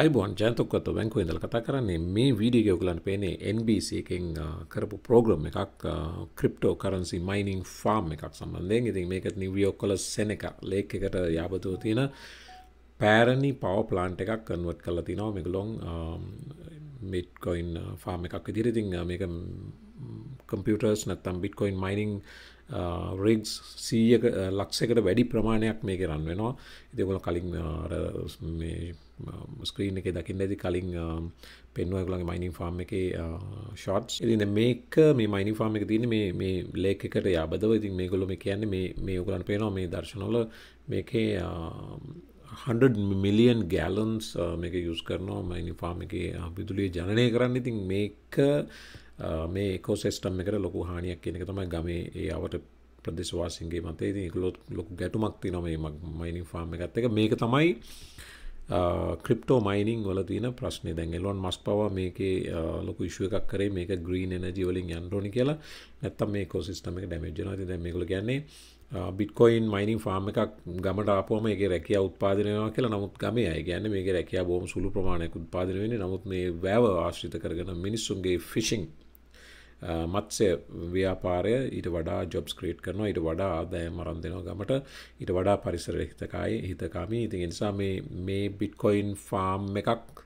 අයිබෝන් ජයන්තොක්කත්තු බැංකුව ඉඳල කතා කරන්නේ මේ වීඩියෝ ගලන් පේනේ NBC එකෙන් කරපු ප්‍රෝග්‍රම් එකක් ක්‍රිප්ටෝ කරන්සි මයිනිං ෆාර්ම් එකක් සම්බන්ධයෙන් ඉතින් මේකත් නිවියෝ කොල සෙන එක ලේක් එකට යාබතුව තියෙන පෑරණි පව ප්ලාන්ට් එකක් කන්වත් කල තිනව මෙගලොන් මිට්කොයින් ෆාර්ම එකක් ඉදිරිතිං මේක කම්පියටර්ස් නැත්තම් බිට්කොයින් මයිනිං රිගස් සීයක ලක්ෂකට වැඩි ප්‍රමාණයක් මේක රන් වෙනවා ඉතිගොල කලින් ස්ක්‍රීන් um, එක දකින්න ඇති කලින් පෙන්වගලගේ මයිනින් ෆාර්ම් එක ෂොට්ස් ඉතින මේක මේ මයිනි ෆාර්ම එක තින මේ ලේක එකට යාබදව ඉතින් මේ ගොලොම කියන්නේ මේ යුගලන් පේනවා මේ දර්ශනොල මේකේ 100 මිලියන් ගෑලන්ස් මේක යුස් කරනවා මයිනි ෆාර්ම එක විදුලිය ජනනය කරන්න ඉතින් මේක uh, මේ කෝසෙස්ටම් එකට ලොකු හානියක් කියන එක තමයි ගමේ ඒ අවට ප්‍රදේශවාසින්ගේ මතේ ඉතින් ඒගොල්ලෝ ලොකු ගැටුමක් තියෙනවා මේ මයිනින් ෆාර්ම් එකත් එක මේක තමයි ක්‍රිප්ටෝ මයිනිං වල තින ප්‍රශ්නය දැන් එලොන් මස් පව මේක ලොකු විශ්ුව එකක් කරේ මේක ග්‍රීන් එනජීවලින් යන්රෝනි කියලා නැත්තම් මේ කෝසිස්ටම එක ඩැමජනති දැ මේකල ගැන්නේ බිට්කොයින් මයිනිින් ෆාර්ම එකක් ගමට අපෝම එක රැකිය උත්පාදනවා කියලා නමුත් ගම අය ගැන මේ රැකයා බෝම සුළු ප්‍රමාණයක උත්පාදනවෙනි නමුත් මේ වැෑව ආශ්‍රිත කරගෙන මිනිස්සුන්ගේ ෆිසිිං මත්සය ව්‍යාපාරය ඊට වඩා ජොබ්ස් ක්‍රේට් කරනවා ඊට වඩා ආදාය මරන් දෙනවා ගමට ඊට වඩා පරිසර හිතකායි හිතකාමී ඉතින් නිසා මේ බිට්කොයින් ෆාම් එකක්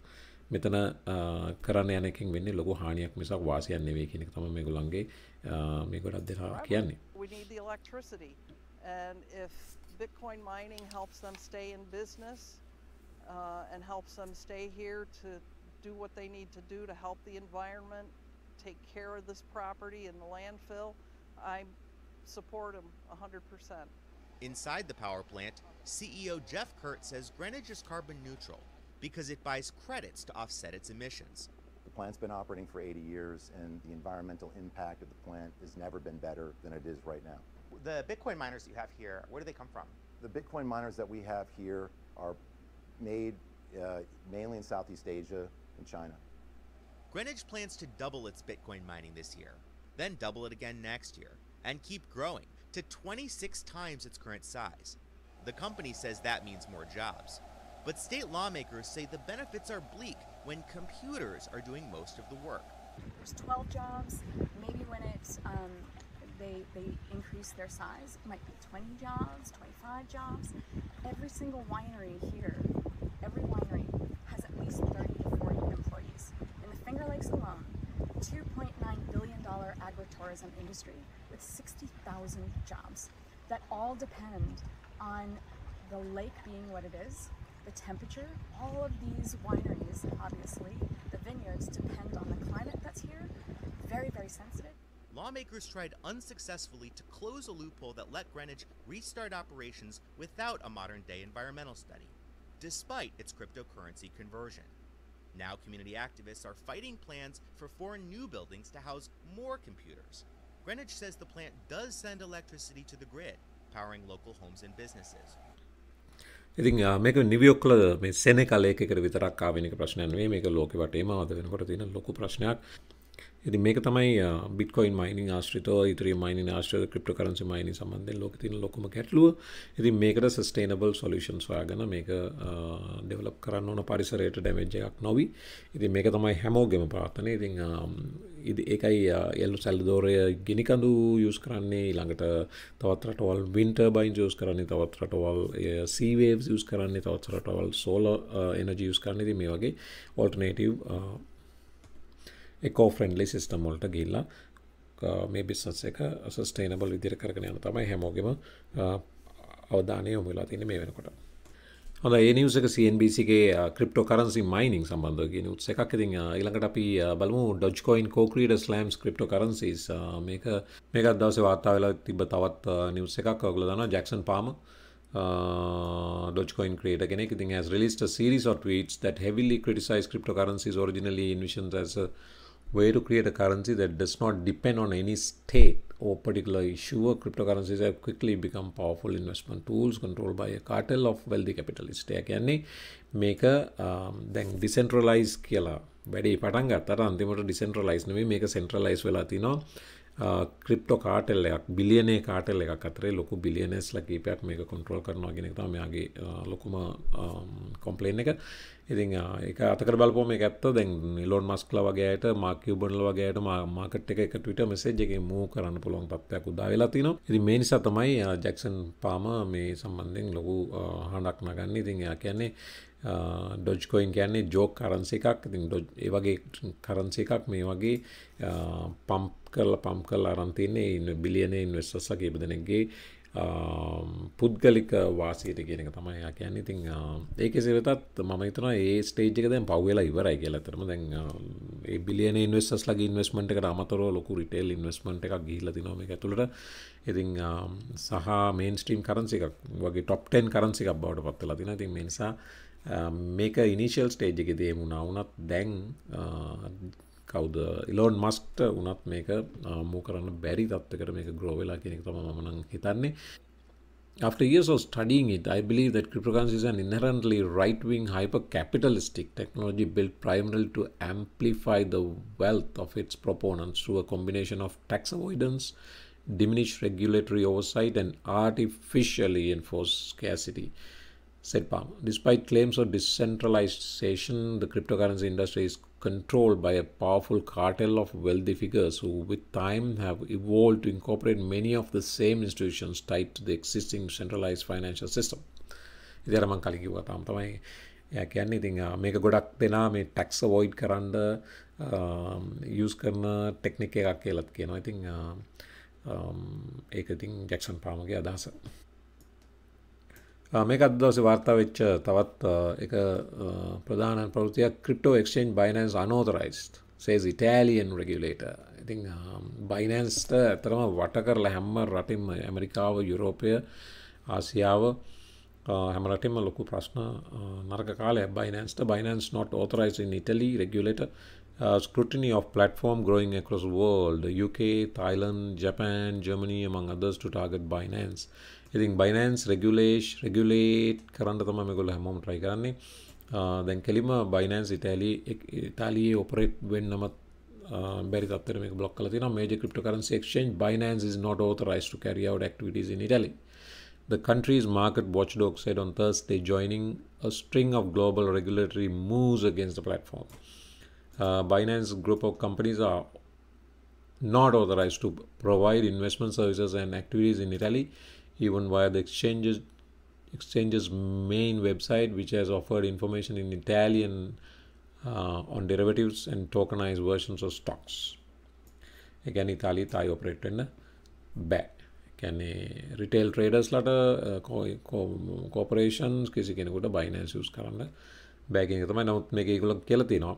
මෙතන කරන්න යනකින් වෙන්න ලොක හානියක් මිසක් වාසියන් නෙවේ කෙනෙක් තම මේ ගොලන්ගේ මේ ගොඩක් දෙනා කියන්නේ Bitcoin mining helps them stay in business uh, and helps them stay here to do what they need to do to help the environment take care of this property and the landfill, I support them 100%. Inside the power plant, CEO Jeff Kurt says Greenwich is carbon neutral because it buys credits to offset its emissions. The plant's been operating for 80 years, and the environmental impact of the plant has never been better than it is right now. The Bitcoin miners that you have here, where do they come from? The Bitcoin miners that we have here are made uh, mainly in Southeast Asia and China. Greenwich plans to double its Bitcoin mining this year, then double it again next year, and keep growing to 26 times its current size. The company says that means more jobs. But state lawmakers say the benefits are bleak when computers are doing most of the work. There's 12 jobs. Maybe when it, um, they, they increase their size, it might be 20 jobs, 25 jobs. Every single winery here, every winery has at least 30 Finger Lakes alone, $2.9 billion agritourism industry with 60,000 jobs that all depend on the lake being what it is, the temperature, all of these wineries, obviously, the vineyards depend on the climate that's here, very, very sensitive. Lawmakers tried unsuccessfully to close a loophole that let Greenwich restart operations without a modern day environmental study, despite its cryptocurrency conversion. Now, community activists are fighting plans for four new buildings to house more computers. Greenwich says the plant does send electricity to the grid, powering local homes and businesses. ඉතින් මේක නිවියෝක්ල මේ සෙනෙකලයකට විතරක් ආවෙන එක ප්‍රශ්නයක් නෙවෙයි මේක ලෝකෙ වටේම ආවද වෙනකොට තියෙන ලොකු ප්‍රශ්නයක් ඉති මේක තමයි බික්කොයි මයිනි ආශ්‍රිත ඉතුර මයිනි ආශ්‍ර ක්‍රප්ට කරන්සි මයිනි සම්බන්ධය ලොකතින ලොකම කැටලුව ඉති මේකට සස්ටේනබල් සොලිෂන්ස් යාගන මේක ඩෙවලප් කරන්න ඕන පරිසරයට ඩැමෙජ්ජයක් නොවී ඉති මේක තමයි හැමෝගෙම පාත්තන ඉතිං ඉදි එකයි එල්ලු සැල්දෝරය ගිනිකඳු යස් කරන්නේ ළඟට තවත්රටවල් විින්ට බයින් යස් කරන්නේ තවත්රටවල් සීවේස් යස් කරන්නේ තවත්රටවල් සෝල එනජියස් කරන්නේද මේ වගේ ඔල්ටනේටව් එකෝ ෆ්‍රෙන්ඩලි සිිස්ටම් වලට ගිල්ලා මේ බිස්නස් එක සස්ටේනබල් විදිර කරගෙන යන තමයි හැමෝගෙම අවධානය යොමුලා තින මේ වෙනකොට හොඳ ඒ නිවසක සන්BCගේ ක්‍රප්ට කරන්සි මයිනිං සබඳධ ගෙන උත්ස එකක් ඉතින් ඉළඟට අපි බලමු ඩොජ්කොයින් කෝක්‍රීඩ ස්ලෑම්ස් ක්‍රප්ට කරන්සිස් මේක මේකත් දවස වාතා වෙලා තිබ තවත් නිවස එකක් ඔගල දන ජැක්සන් පාම ඩොජ්කොයින් ක්‍රේට කෙනෙක් ඉතින් ඇස් රිලිස්ට series tweets that heavily criticize cryptocurrencies originally envisioned as a way to create a currency that does not depend on any state or particular issuer, cryptocurrencies have quickly become powerful investment tools controlled by a cartel of wealthy capitalists. ඒ කියන්නේ මේක um, දැන් decentralise කියලා වැඩේ පටන් ගත්තට අන්තිමට decentralise නෙවෙයි මේක සෙන්ට්‍රලයිස් වෙලා තිනවා. ක්‍රිප්ටෝ කාටල් එකක් බිලියනේ කාටල් එකක් අතරේ ලොකු බිලියනෙස්ල කීපයක් මේක කොන්ට්‍රෝල් කරනවා ගෙනෙක්තම යාගේ ලොකුම කොම්පලේන් එක ඉතින් එක අතක බලපොම එක ඇත්ත දැන් නිලොන් මස්කල වගේයට මාකවබනල වගේයට මාකට එක ටවිට මෙසේජ් එක මූ කරන්න පුළුවන් පත්යක් උදාවෙලා තින ඉති මේ නිසා තමයි ජැක්සන් පාම මේ සම්බන්ධෙන් ලොකු හඬක් නගන්න ඉතින් එයා කියන්නේ ඩොජ්කොයින් කියන්නේ ජෝක් කරන්සි එකක් ඉතින් ඒ වගේ කරන්සි එකක් මේ වගේ පම්ප කරලා පම් කල් අරන්තින්නේ ඉන්න බිලියන ඉන්වස්ස කීප දෙනෙක්ගේ පුද්ගලික වාසියට කියනක තමයි යා කියන්න ඉතිං ඒක සිවතත් මම තන ඒ ස්ටේජ්ක දැන් පව්වෙලා ඉවරයි කියලතරම දැන් බිලියන ඉන්වස්ස් ලගේ ඉන්වස්මට එකට අමතර ලොකු රිටේල් ඉන්වස්මට එකක් ගිහිල තිනොම එක තුළට ඉතිං සහ මේන් ස්ට්‍රීම් කරන්සි එකක් වගේ ටොප්ටන් කරන්සි එකක් බවට පත්වෙලා තින තින් මේ නිසා මේක ඉනිශල් ස්ටේජ්ගෙදේ මුණා වුනත් දැන් කවුද ඉලෝන් මස්ට උනත් මේක මූ කරන්න බැරි තත්වකට මේක ග්‍රෝවෙලා කෙනෙක් තම මනන් හිතන්නේ After years of studying it, I believe that cryptocurrency is an inherently right wing, hyper capitalistic technology built primarily to amplify the wealth of its proponents through a combination of tax avoidance, diminished regulatory oversight, and artificially enforced scarcity said Palmer. Despite claims of decentralization, the cryptocurrency industry is controlled by a powerful cartel of wealthy figures who, with time, have evolved to incorporate many of the same institutions tied to the existing centralized financial system. ඉතින් මේක ගොඩක් දෙනා මේ tax අවොයිඩ් කරන්න use කරන technique එකක් කියලාත් කියනවා. ඉතින් ඒක ඉතින් ජැක්සන් පාමගේ අදහස. මේක අදවස වාර්තාවෙච්ච තවත් එක ප්‍රධාන ප්‍රෘතියක් ක්‍රිප්ටෝ එක්ෂන් බයිනන්ස් අනෝතරයිස්ට සේස් ඉටෑලියන් රෙගලේට ඉතින් බයිනන්ස්ට ඇතරම වට කරලා හැම්ම රටින්ම ඇමරිකාව යුරෝපය ආසියාව හැමරටම ලොකු ප්‍රශ්න නර්ග කාල බයිනන්ස්ට බයිනන්ස් නොට ෝතරයිස් ඉටලි රෙගලට scrutiny of platform growing across the world, UK, Thailand, Japan, Germany, among others, to target Binance. ඉතින් බයිනන්ස් රෙගුලේෂ් රෙගුලේට් කරන්න තම මෙගොල හැමෝම් ට්‍රයි කරන්නේ දැන් කෙලිම බයිනන්ස් ඉටලි ඉතාලයේ ඔපරේට් වෙන්නමත් බැරි තත්වර මේ බ්ලොක් කල තින major cryptocurrency exchange Binance is not authorized to carry out activities in Italy. The country's market watchdog said on Thursday, joining a string of global regulatory moves against the platform. Uh, Binance group of companies are not authorized to provide investment services and activities in Italy, even via the exchanges exchange's main website which has offered information in Italian uh, on derivatives and tokenized versions of stocks. එකැන ඉතාලි තායි ඔපරේට්න්න බෑ කැනේ retail ට්‍රේඩස්ලට කෝපරේෂන්ස් කිසි කෙනෙකුට බයිනස් යස් කරන්න බැග තමයි නමුත් මේ එකකුල කියලතිනවා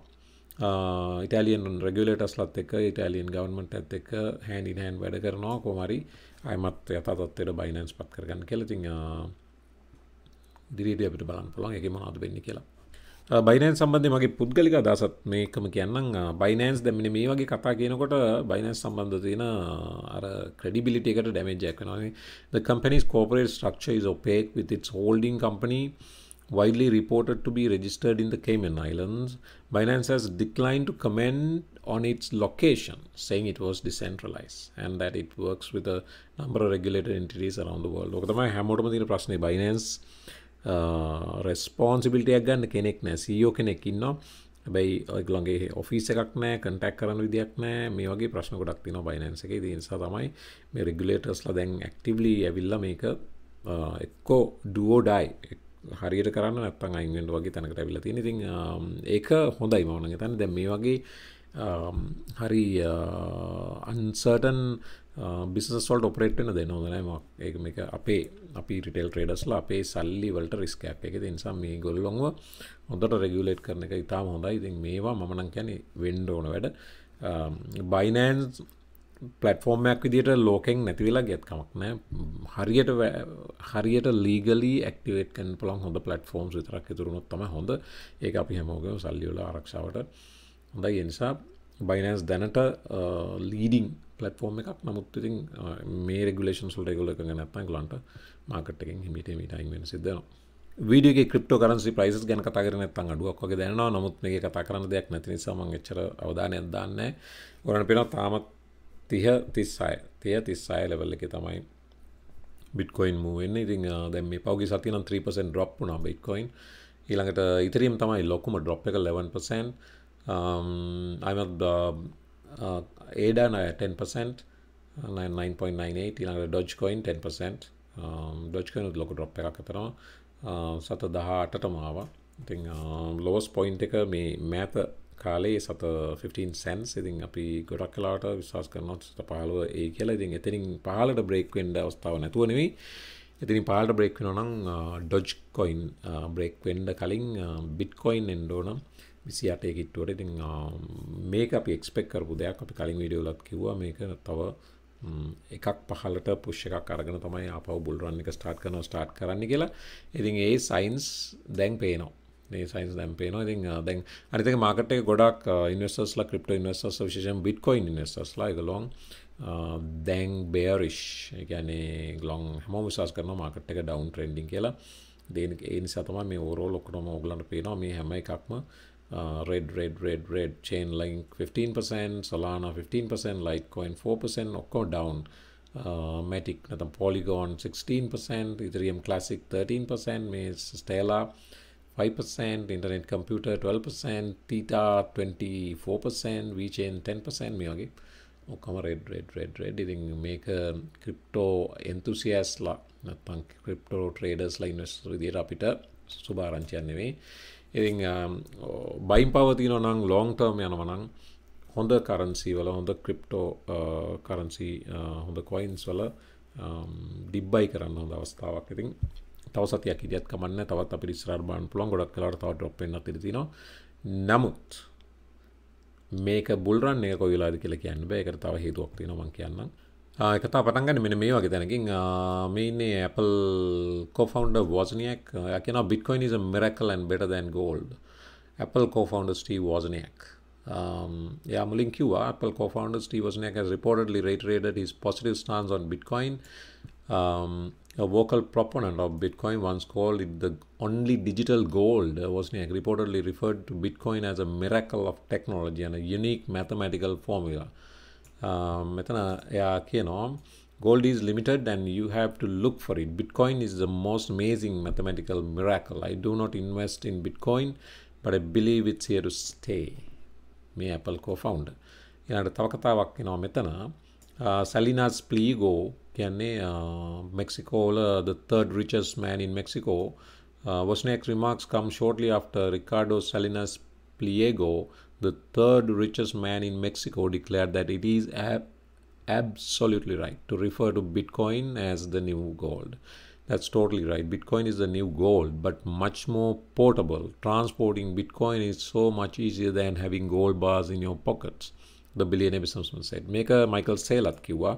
ඉටලියන් රගලටස්ලත් එක ඉටලියන් ගවන්මට ඇත් එක හැඩි හැන් වැඩ කරනවා කොමරි අයමත් යතත්වයට බයිනන්ස් පත් කරගන්න කෙලති දිරිට අපට බලන් පුළන් එකම අද වෙන්න කියලා බයිනන් සම්බන්ධ මගේ පුද්ගලික දසත් මේකම කියන්න බයිනන්ස් දැමින මේ වගේ කතා කියනකොට බයිනස් සම්බන්ධ තියෙන අර ක්‍රඩිබිලිට එකට ඩැමේජයක්නවේ ද කම්පනිස් කෝපරේට ක්ෂ is opaque with its holding company uh, widely reported to be registered in the Cayman Islands, Binance has declined to comment on its location, saying it was decentralized and that it works with a number of regulated entities around the world. ඕක තමයි හැමෝටම තියෙන ප්‍රශ්නේ Binance responsibility uh, එකක් ගන්න කෙනෙක් නැහැ. CEO කෙනෙක් ඉන්නවා. හැබැයි ඔයගොල්ලන්ගේ ඔෆිස් එකක් නැහැ, කන්ටැක්ට් කරන්න විදියක් නැහැ. මේ වගේ ප්‍රශ්න ගොඩක් තියෙනවා Binance එකේ. ඒ නිසා තමයි මේ regulatorsලා දැන් actively ඇවිල්ලා මේක uh, එක්කෝ do or die හරියට කරන්න නැත්තන් අයින්ෙන්ට වගේ තැනකට ඇවිල තියෙන ඉතින් ඒක හොඳයි මවන තැන දැ මේ වගේ හරි අන්සර්ටන් බිස්වල්ට ඔපරේට්න දෙනෝදනෑම ඒ එක අපේ අපි රිටෙල් ට්‍රේඩස්ලා අපේ සල්ලි වලට රිස්කෑප් එක නිසා මේ ගොල්ලොන්ව හොඳට රෙගියලේට් කරන එක ඉතාම හොඳයි ඉතින් මේවා මමනං කැනෙ වෙන්ඩ ඕන වැඩ බයිනෑන්ස් පලටෆෝර්මයක් විදිට ලෝකෙන් නැතිවෙලා ගැත්කමක් නෑ හරියට හරියට ලීගලි ක්ටවේට පලන් හොඳ පලටෆෝර්ම් විතරක් තුරුණොත් තම හොඳ ඒ අපි හැමෝග සල්ලියල ආරක්ෂාවට හොඳ එනිසා බයිනස් දැනට ලීඩිං පලටෆෝර්ම එකක් නමුත්තිතින් මේ රෙගුලේන් සුල්ට ගොල එක නැත්තන් ලන්ට මාකටකින් හිමිට මටයින් වෙන සිද්ධන විඩිය ක්‍රප්ට කරන්සි ප්‍රයිස් ගැන කතා කරන තන් අඩුවක්ගේ දැනවා නමුත් මේ කතා කරන දෙයක් නැති නිසා මං එච්චර අවධානයක් දාන්න ගොරන පෙන තාමත් තිහ තිස්සාය තිය තිස්සාය ලැවල්ල එක තමයි බිට්කොයින් මුවෙන් ඉතින් දැම පවගේ සතින 3% ඩොප් වුණා බිට්කොයින් ඊළඟට ඉතරීම් තමයි ලොකුම ඩොප් එක 11% අයිමත් ඒඩන 10% 9.98 ඊළඟට ඩොජ්කොයින් 10% ඩොජ්කොයින් ලොක ඩොප් එකක් අතරම uh, සත දහ අටටම ආවා ඉතින් ලෝස් uh, පොයින්් එක මේ මෑත කාලේ සත 15 සැන්ස් ඉතින් අපි ගොඩක් කලාට විශවාස කරනොත් සත පහලුව ඒ කියලා ඉතින් එතනින් පහලට බ්‍රේක්වෙන්ඩ අවස්ථාව නැතුවනෙවෙයි ඉතින් පාලට බ්‍රේක් වෙන නම් ඩොජ් කොයින් බ්‍රේක් වෙන්ඩ කලින් බිට්කොයින් එන්ඩෝනම් විසි අටය කිට්ටුවට ඉතින් මේක අපි එක්ස්පෙක් කරපු දෙයක් අපි කලින් විඩියෝලත් කිව්වා මේක තව එකක් පහලට පුෂ් එකක් අරගෙන තමයි අපව බුල්රන්න එක ස්ටාර්ට් කරන ස්ටාර්ට් කරන්න කියලා ඉතින් ඒ සයින්ස් දැන් පේනවා සයින්ස් දැම්පේන ඉතින් දැන් අනිතක මාකට ගොඩක් ඉන්වස්ටර්ස්ලා ක්‍රිප්ට ඉන්වස්ටර්ස් විශෂෙන් බිට්කොයින් ඉන්වස්ටර්ස්ලා එකලොන් දැන් බේරිෂ් ගැනේ ගලොන් හම විශස් කරන මාකට එක ඩවන් ට්‍රෙන්ඩින් කියලා දෙන ඒ සතම මේ ඕරෝ ලොක්කටම ඔගලන්ට පේනවා මේ හැම එකක්ම red red red red chain link 15% solana 15% litecoin 4% ඔක්කොම down uh, matic නැත්නම් polygon 16% ethereum classic 13% මේ stellar 0.5 5%, internet computer 12%, theta 24%, VeChain 10% මේ වගේ ඔක්කොම රෙඩ් රෙඩ් රෙඩ් රෙඩ් ඉතින් මේක ක්‍රිප්ටෝ එන්තුසියස්ලා නැත්නම් ක්‍රිප්ටෝ ට්‍රේඩර්ස්ලා ඉන්වෙස්ටර් විදිහට අපිට සුභාරංචියක් නෙවෙයි. ඉතින් බයින් පවර් තියෙනවා නම් ලොන්ග් ටර්ම් යනවා නම් හොඳ කරන්සි වල හොඳ ක්‍රිප්ටෝ කරන්සි හොඳ කොයින්ස් වල ඩිබ්බයි කරන්න හොඳ අවස්ථාවක් ඉතින් තවසතියක් ඉදිත් කමන්න තවත් අපි ස්රාර්බාන් පුළන් ගොඩක් කලාට තව ඩොප් පෙන්න තිරතිනවා නමුත් මේක බුල්රන් එක කොවිලාද කියල කියන්න බෑකට තව හේතුවක් තියෙන මං කියන්න එකතා පටන්ගන්න මෙන මේ වගේ තැනකින් මේන්නේ Apple කෝෆවන්ඩ වෝසනයක් යකන බිටකොයින් is මරකල් and better than gold Apple co-founder Steve Wozniak. Um, yeah, Mulin Kiwa, Apple co-founder Steve Wozniak has reportedly reiterated his positive stance on Bitcoin. Um, a vocal proponent of Bitcoin once called it the only digital gold. Uh, Wozniak reportedly referred to Bitcoin as a miracle of technology and a unique mathematical formula. මෙතන um, එයා gold is limited and you have to look for it. Bitcoin is the most amazing mathematical miracle. I do not invest in Bitcoin, but I believe it's here to stay. Me, Apple co-founder. ඊළඟට තව uh, Salinas Pliego, කියන්නේ uh, Mexico the third richest man in Mexico, uh, was next remarks come shortly after Ricardo Salinas Pliego, the third richest man in Mexico, declared that it is absolutely right to refer to Bitcoin as the new gold. That's totally right. Bitcoin is the new gold, but much more portable. Transporting Bitcoin is so much easier than having gold bars in your pockets. ද බිලියන බිසම්ම site මේක Michael සේලත් කිව්වා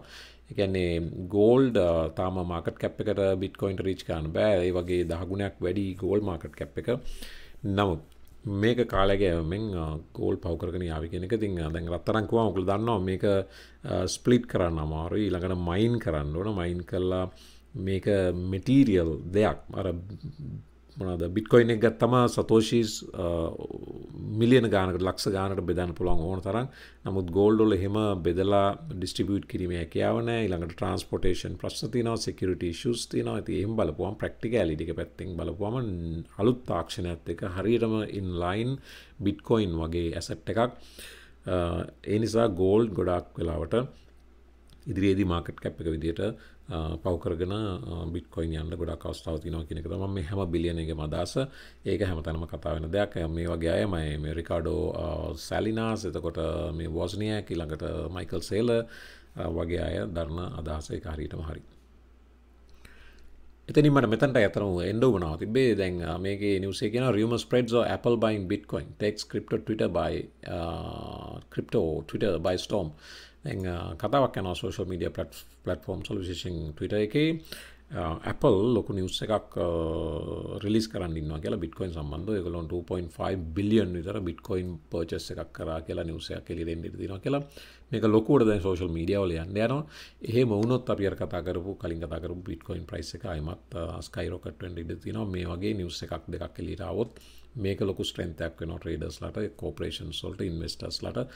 එකන්නේ gold තාම මාකට cap එකට බිට්කොයින්ට reach කාන්න බෑ ඒ වගේ දහගුණයක් වැඩි goal මාකට cap එක නමුත් මේක කාලගෑමෙන් ගෝල් පවකරගෙන යාවි කෙනෙක තින් දැන් රත්තරංකුවා ඔකුල දන්නවා මේක ස්පලිට් කරන්න අමාරු ඊළඟට මයින් කරන්න ඕන මයින් කල්ලා මේක මෙටීරියල් දෙයක් අර මොනද බිට්කොයින් එක ගත්තම සතෝෂීස් මිලියන ගානකට ලක්ෂ ගානට බෙදන්න පුළුවන් ඕන තරම් නමුත් ගෝල්ඩොල හෙම බෙදලා ඩිස්ටිබියට් කිරීම හැකියාවන ඊළඟට ට්‍රන්ස්පොටේෂන් ප්‍රශ්න තියනවා සෙකරට ශස් තියනවා ඇති එහම බලපුුවන් ප්‍රක්ටිකෑලිටික පැත්තිෙන් බලපුුවම අලුත් තාක්ෂණයත් එක හරියටම ඉන්ලයින් බිට්කොයින් වගේ ඇසට් එකක් ඒ නිසා ගෝල්ඩ් ගොඩක් වෙලාවට ඉදිරියේදී මාකට් කැප් එක විදියට පවකරගෙන බිට්කොයින් යන්න ගොඩක් අවස්ථාව තිනවා කියනක ම මේ හැම බිලියන එක මදස ඒක හැමතනම කතාවෙන දෙයක් මේ වගේ අය මයි මේ රිකාඩෝ සැලිනාස් එතකොට මේ වෝස්නය කිළඟට මයිකල් සේල වගේ අය දරණ අදහස එක හරිටම හරි. එතනිමට මෙතට ඇතර එඩ වනාව තිබේ දැන් මේ නිවසේ කියෙන රියම ස්පේඩ් Apple buy bitcoin tech crypto ට බයි ක්‍රප්ටෝ ට බයි ස්ටෝම් කතාවක් යන සෝෂල් මීඩිය පලටෆෝම් සල් විශේෂෙන් ටවිට එක Apple ලොකු නිවස් එකක් රිලිස් කරන්න කියලා බිට්කොයින් සම්බන්ධ එකලොන් 2.5 බිලියන් විතර බිට්කොයින් පර්චස් එකක් කරා කියලා නිවසයක් කෙලිරෙන් ඉතිදින කියලා මේක ලොකුට දැන් සෝෂල් මීඩියාවල යන්න යනවා එහෙම වුණොත් අපි අර කතා කරපු කලින් කතා කරපු බිට්කොයින් ප්‍රයිස් එක අයිමත් ස්කයිරොකට් වෙන්න ඉඩ තියෙනවා මේ වගේ නිවස් එකක් දෙකක් එළියට આવොත් මේක ලොකු ස්ට්‍රෙන්තයක් වෙනවා ට්‍රේඩර්ස්ලාට කෝපරේෂන් සොල්ට ඉන්වෙස්ටර්ස්ලාට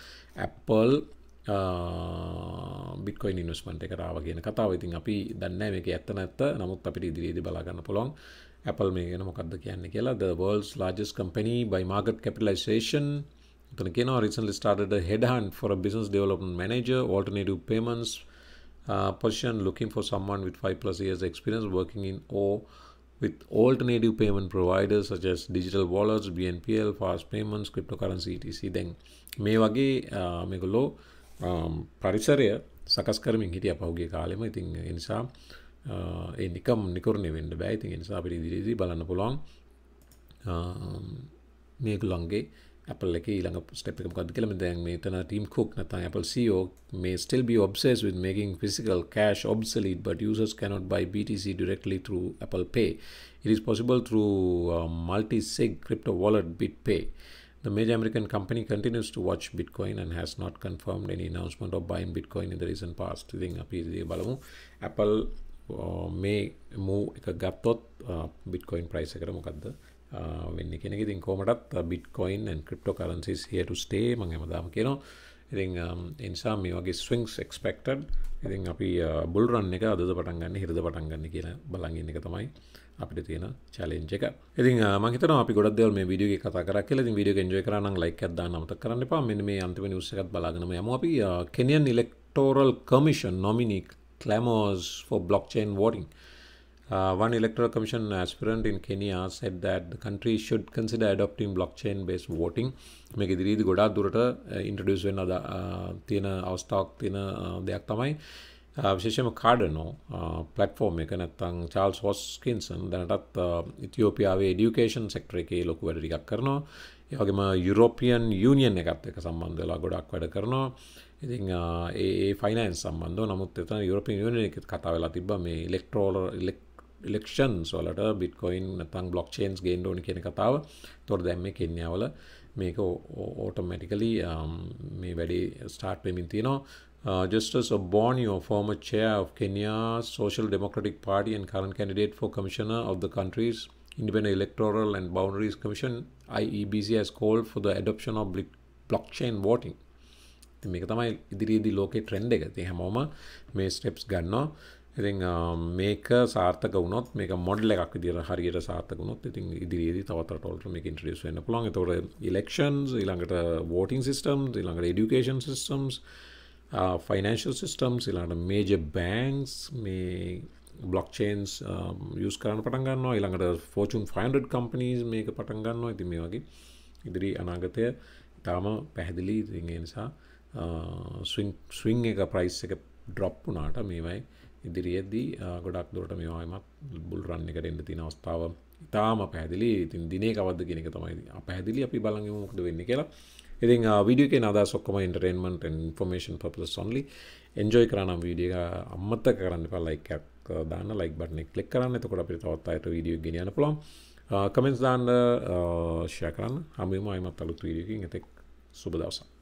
Apple බිටකොයි ඉන්වස්මට කරාව කියන කතාව ඉතින් අපි දන්න මේක ඇත්ත නැත්ත නමුත් අපිට ඉදිරියේදි බලාගන්න පුළොන් Apple මේ ගැන මොකක්ද කියන්නේ කියලා the world's largest company by market capitalization එතන කියනවා recently started a headhunt for a business development manager alternative payments uh, position looking for someone with 5 plus years experience working in or with alternative payment providers such as digital wallets BNPL fast payments cryptocurrency etc දැන් මේ වගේ uh, මේගොල්ලෝ uh, පරිසරය සකස් කරමින් හිටිය පහුගේ කාලෙම ඉතින් එනිසා ඒ නිකම් නිකරණය වෙන්ඩ බෑ ඉතින් එනිසා පිරි දිරිදි බලන්න පුළොන් මේකුලන්ගේ අපල එක ඊළඟ ස්ටපික කද කියලම දැන් මෙතන ටීම් කුක් නතන් Apple CEO may still be obsessed with making physical cash obsolete but users cannot buy BTC directly through Apple Pay. It is possible through uh, multi-sig crypto wallet BitPay. Uh, The major American company continues to watch Bitcoin and has not confirmed any announcement of buying Bitcoin in the recent past. ඉතින් අපි බලමු Apple මේ මූ එක ගත්තොත් Bitcoin praise කර මොකක්ද වෙන්න කෙනෙ ඉතින් කෝමටත් බිට්කොයින් ක්‍රිප්ටෝ කරන්සිස් හට ස්ටේ මං හමදාම කියනවා ඉතිං එනිසා මේ වගේ ස්විංස් එක්ස්පෙක්ටඩ් ඉතින් අපි බුල්රන් එක අදද පටන්ගන්න හිරද පටන්ගන්න කියලා බලගන්න එක තමයි අපිට තියෙන චලෙන්ජ එක ඉතින් මහිත අපි ගොඩ දෙවල් මේ විඩිය කතා කරක් ති විඩිය ෙන්ජය කරන්න ලයික් අදා නමත කරන්න පා මෙ මේ අන්තිම නිසකත් බලාගනම යම අපි කෙනියන් ඉලෙක්ටෝරල් කමිෂන් නොමිනික් clamors for blockchain voting. Uh, one electoral commission aspirant in Kenya said that the country should consider adopting blockchain-based voting. මේක ඉදිරියේදී ගොඩාක් දුරට ඉන්ට්‍රොඩියුස් වෙන්න තියෙන අවස්ථාවක් තියෙන දෙයක් තමයි විශේෂම කාඩනෝ පලටෆෝර්ම් එක නැත්තං චාල් හෝස්කින්සන් දැනටත් ඉතිෝපියාවේ ඩියුකේෂන් සෙක්ට්‍ර එකේ ලොකු වැඩිකක් කරනවා ඒවගේම යුරෝපියන් යුනිියන් එකත් එක සම්බන්ධලා ගොඩක් වැඩ කරනවා ඉතිං ඒ ෆයිනන් සම්බන්ධ නමුත් එතන යුරපින් යුනිිය එකත් කතා වෙලා තිබ මේ ඉලෙක්ට්‍රෝල ඉලෙක්ෂන් සොලට බිට්කොයින් නතං බ්ලොක්්චේන්ස් ගේන් ඕනි කියන කතාව තොර දැම්ම කෙන්යාවල මේක ඕටමැටිකලි මේ වැඩි ස්ටාර්ට් පෙමින් තියනවා Uh, Justice Obonyo, former chair of Kenya's Social Democratic Party and current candidate for commissioner of the country's Independent Electoral and Boundaries Commission, IEBC, has called for the adoption of blockchain voting. මේක තමයි ඉදිරියේදී ලෝකේ trend එක. ඉතින් හැමෝම මේ steps ගන්නවා. ඉතින් um, මේක සාර්ථක වුණොත් මේක මොඩල් එකක් විදිහට හරියට සාර්ථක වුණොත් ඉතින් ඉදිරියේදී තවත් රටවලට මේක ඉන්ට්‍රොඩියුස් වෙන්න පුළුවන්. ඒතකොට ඉලෙක්ෂන්ස්, ඊළඟට වෝටින් සිස්ටම්ස්, ඊළඟට এডুকেෂන් සිස්ටම්ස් ෆයිනන්ශල් සිිස්ටම්ස් ඉලාට මේජ බෑන්ස් මේ බ්ලොක්්චේන්ස් යස් කරන පටන්ගන්න ඉළඟට ෆෝචුන් 500 කම්පනීස් මේක පටන්ගන්න ඇති මේ වගේ ඉදිරි අනාගතය ඉතාම පැහැදිලි තිගේ නිසා ස්විං uh, එක ප්‍රයිස් එක ඩ්‍රොප් වුනාට මේවයි ඉදිරියේදී uh, ගොඩක් දුරට මේවාමත් බුල්රන්න එකට එන්න තින අවස්ථාව ඉතාම පැදිලි ඉතින් දිනේ කවද කෙනෙක තමයි පැදිලි අපි බලගමකට වෙන්න කියලා ඉතින් විඩියක නදස් ඔක්කොම ඉන්ටරේන්මට ඉන්ෆර්මේෂන් පපලස් ඔන්ලි එන්ජෝයි කරනම් විඩිය අම්මත කරන්න පල එකක් දාන්න ලයික් බටනෙක් ලෙක් කරන්න එතකොට අපි තවත් අයට විඩියෝ ගෙනන පුළොම් කමෙන්ස් දාන්න ශය කරන්න හමම අයිමත් අලුත් විඩියකින් එතෙක් සුබදවසා